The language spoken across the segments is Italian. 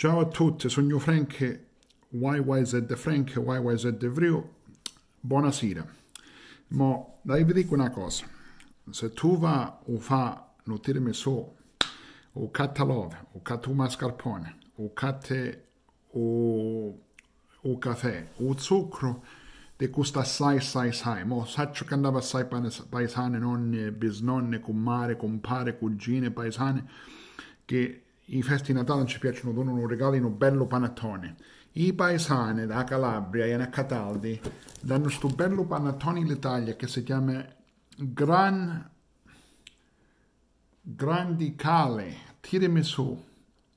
Ciao a tutti, sono Frank YYZ Frank YYZ Vrio. Buonasera. Ma dai vi dico una cosa. Se tu va o fa lo tirami so o catta o catta mascarpone, o catta o, o caffè, o zucchero, ti costa assai assai assai. Ma saccio che andava assai paesane, nonne, bisnonne, cumare, compare, cugine, paesane, che i festi di Natale ci piacciono, donano un regalino bello panettone. I paesani da Calabria e da Cataldi danno questo bello panettone in Italia che si chiama Gran... Grandicale, tiramisù,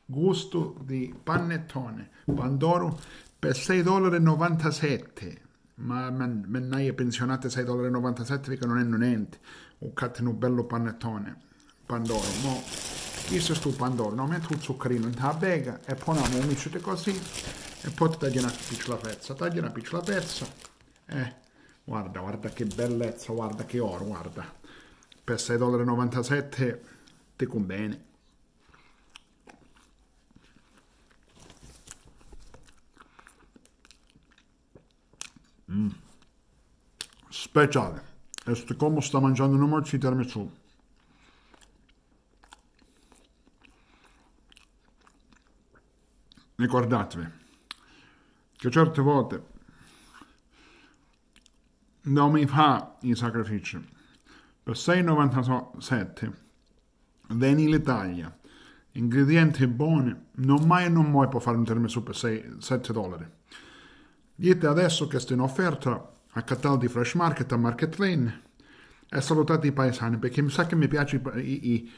gusto di panettone, pandoro per 6,97 dollari ma mennaia pensionate 6,97 dollari perché non è niente, un cattino bello panettone, pandoro. Mo questo stod på en dag när de tog zuccherino in tabega e poi abbiamo mischiato così e poi tagli una piccola pezza, tagli una piccola pezza eh, guarda, guarda che bellezza, guarda che oro, guarda per 6,97$ ti conviene mm. speciale e come sta mangiando una morcita tirami su ricordatevi che certe volte non mi fa i sacrifici. Per 6,97 veni l'Italia, ingredienti buoni, non mai e non mai può fare un termine su per 6, 7 dollari. Dite adesso che sta in offerta a catalogo di Fresh Market a Market Lane e salutate i paesani perché mi sa che mi piace i, i,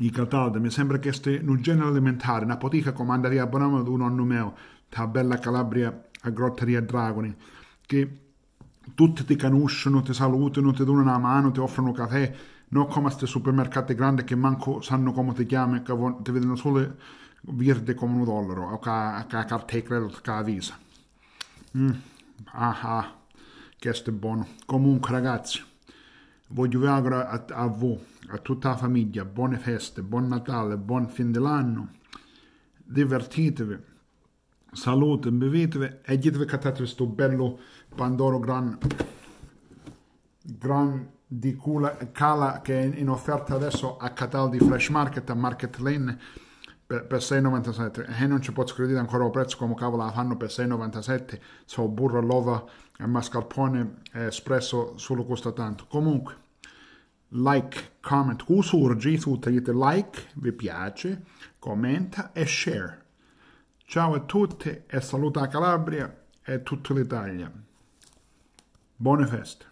i catalda, mi sembra che sia un genere alimentare, una potica comandaria brama di un nonno mio, da Bella Calabria a Grotteria Dragoni, che tutti ti conoscono, ti salutano, ti danno una mano, ti offrono caffè, non come questi supermercati grandi che manco sanno come ti chiami, che ti vedono solo verde come un dollaro, o che ca carta di credito, che visa. Mm. Ah ah, questo è buono. Comunque ragazzi, Voglio augurare a, a voi, a tutta la famiglia, buone feste, buon Natale, buon fine dell'anno. Divertitevi, salute, bevetevi e ditevi catate questo bello Pandoro Gran, gran di cala che è in offerta adesso a Catal di Fresh Market, a Market Lane per, per 6,97 e non ci posso credere ancora il prezzo come cavolo la fanno per 6,97 so burro all'ova e mascarpone eh, espresso solo costa tanto comunque like, comment, usurgi su tagliate like, vi piace, commenta e share ciao a tutti e saluta a Calabria e tutta l'Italia buone feste